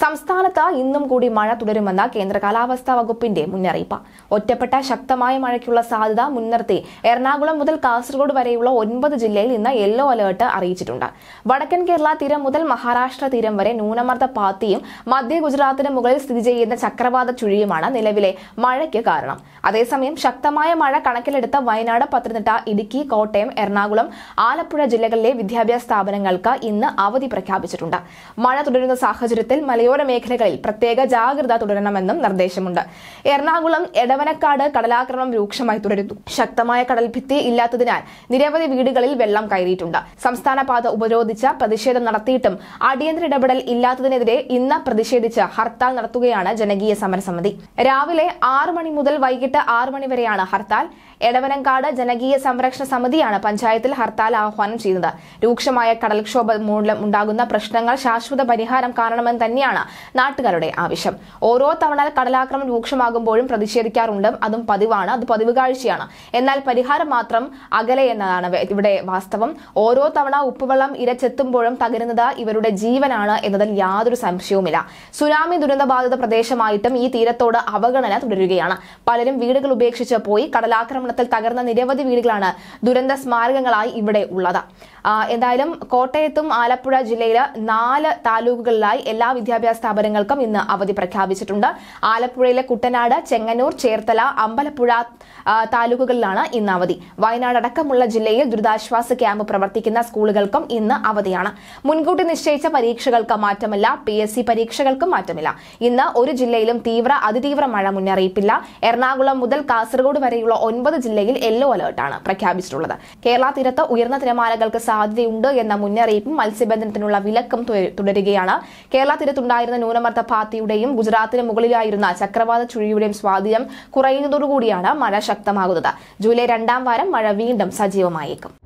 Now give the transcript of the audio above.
സംസ്ഥാനത്ത് ഇന്നും കൂടി മഴ തുടരുമെന്ന കേന്ദ്ര കാലാവസ്ഥാ വകുപ്പിന്റെ മുന്നറിയിപ്പ് ഒറ്റപ്പെട്ട ശക്തമായ മഴയ്ക്കുള്ള സാധ്യത മുൻനിർത്തി എറണാകുളം മുതൽ കാസർഗോഡ് വരെയുള്ള ഒൻപത് ജില്ലയിൽ ഇന്ന് യെല്ലോ അലേർട്ട് അറിയിച്ചിട്ടുണ്ട് വടക്കൻ കേരള തീരം മുതൽ മഹാരാഷ്ട്ര തീരം വരെ ന്യൂനമർദ്ദ പാത്തിയും മധ്യ ഗുജറാത്തിന് മുകളിൽ സ്ഥിതി ചെയ്യുന്ന ചക്രവാത ചുഴിയുമാണ് നിലവിലെ മഴയ്ക്ക് കാരണം അതേസമയം ശക്തമായ മഴ കണക്കിലെടുത്ത വയനാട് പത്തനംതിട്ട ഇടുക്കി കോട്ടയം എറണാകുളം ആലപ്പുഴ ജില്ലകളിലെ വിദ്യാഭ്യാസ സ്ഥാപനങ്ങൾക്ക് ഇന്ന് അവധി പ്രഖ്യാപിച്ചിട്ടുണ്ട് മഴ തുടരുന്ന സാഹചര്യത്തിൽ മലയോര മേഖലകളിൽ പ്രത്യേക ജാഗ്രത തുടരണമെന്നും നിർദ്ദേശമുണ്ട് എറണാകുളം എടവനക്കാട് കടലാക്രമണം രൂക്ഷമായി തുടരുന്നു ശക്തമായ കടൽഭിത്തി ഇല്ലാത്തതിനാൽ നിരവധി വീടുകളിൽ വെള്ളം കയറിയിട്ടുണ്ട് സംസ്ഥാന പാത ഉപരോധിച്ച പ്രതിഷേധം നടത്തിയിട്ടും അടിയന്തര ഇടപെടൽ ഇല്ലാത്തതിനെതിരെ ഇന്ന് പ്രതിഷേധിച്ച് ഹർത്താൽ നടത്തുകയാണ് ജനകീയ സമരസമിതി രാവിലെ ആറ് മണി മുതൽ വൈകിട്ട് ആറ് മണി വരെയാണ് ഹർത്താൽ എടവനങ്കാട് ജനകീയ സംരക്ഷണ സമിതിയാണ് പഞ്ചായത്തിൽ ഹർത്താൽ ആഹ്വാനം ചെയ്യുന്നത് രൂക്ഷമായ കടൽക്ഷോഭ മൂലം ഉണ്ടാകുന്ന പ്രശ്നങ്ങൾ ശാശ്വത പരിഹാരം കാണണമെന്ന് തന്നെയാണ് നാട്ടുകാരുടെ ആവശ്യം ഓരോ തവണ കടലാക്രമം രൂക്ഷമാകുമ്പോഴും പ്രതിഷേധിക്കാറുണ്ട് അതും പതിവാണ് അത് പതിവ് കാഴ്ചയാണ് എന്നാൽ പരിഹാരം മാത്രം അകലെ എന്നതാണ് ഇവിടെ വാസ്തവം ഓരോ തവണ ഉപ്പുവെള്ളം ഇരച്ചെത്തുമ്പോഴും തകരുന്നത് ഇവരുടെ ജീവനാണ് എന്നതിൽ യാതൊരു സംശയവുമില്ല സുനാമി ദുരന്തബാധിത പ്രദേശമായിട്ടും ഈ തീരത്തോട് അവഗണന തുടരുകയാണ് പലരും വീടുകൾ ഉപേക്ഷിച്ച് പോയി കടലാക്രമണം ആക്രമണത്തിൽ തകർന്ന നിരവധി വീടുകളാണ് ദുരന്ത സ്മാരകങ്ങളായി ഇവിടെ ഉള്ളത് എന്തായാലും കോട്ടയത്തും ആലപ്പുഴ ജില്ലയിലെ നാല് താലൂക്കുകളിലായി എല്ലാ വിദ്യാഭ്യാസ സ്ഥാപനങ്ങൾക്കും ഇന്ന് അവധി പ്രഖ്യാപിച്ചിട്ടുണ്ട് ആലപ്പുഴയിലെ കുട്ടനാട് ചെങ്ങന്നൂർ ചേർത്തല അമ്പലപ്പുഴ താലൂക്കുകളിലാണ് ഇന്ന് അവധി വയനാട് അടക്കമുള്ള ജില്ലയിൽ ദുരിതാശ്വാസ ക്യാമ്പ് പ്രവർത്തിക്കുന്ന സ്കൂളുകൾക്കും ഇന്ന് അവധിയാണ് മുൻകൂട്ടി നിശ്ചയിച്ച പരീക്ഷകൾക്ക് മാറ്റമില്ല പി എസ് സി പരീക്ഷകൾക്കും മാറ്റമില്ല ഇന്ന് ഒരു ജില്ലയിലും തീവ്ര അതിതീവ്ര മഴ മുന്നറിയിപ്പില്ല എറണാകുളം മുതൽ കാസർഗോഡ് വരെയുള്ള ഒൻപത് ജില്ലയിൽ യെല്ലോ അലേർട്ടാണ് പ്രഖ്യാപിച്ചിട്ടുള്ളത് കേരള തീരത്ത് ഉയർന്ന തിരമാലകൾക്ക് സാധ്യതയുണ്ട് എന്ന മുന്നറിയിപ്പും മത്സ്യബന്ധനത്തിനുള്ള വിലക്കും തുടരുകയാണ് കേരള തീരത്തുണ്ടായിരുന്ന ന്യൂനമർദ്ദ പാത്തിയുടെയും ഗുജറാത്തിന് മുകളിലായിരുന്ന ചക്രവാത ചുഴിയുടെയും സ്വാധീനം കുറയുന്നതോടുകൂടിയാണ് മഴ ശക്തമാകുന്നത് ജൂലൈ രണ്ടാം വാരം മഴ വീണ്ടും സജീവമായേക്കും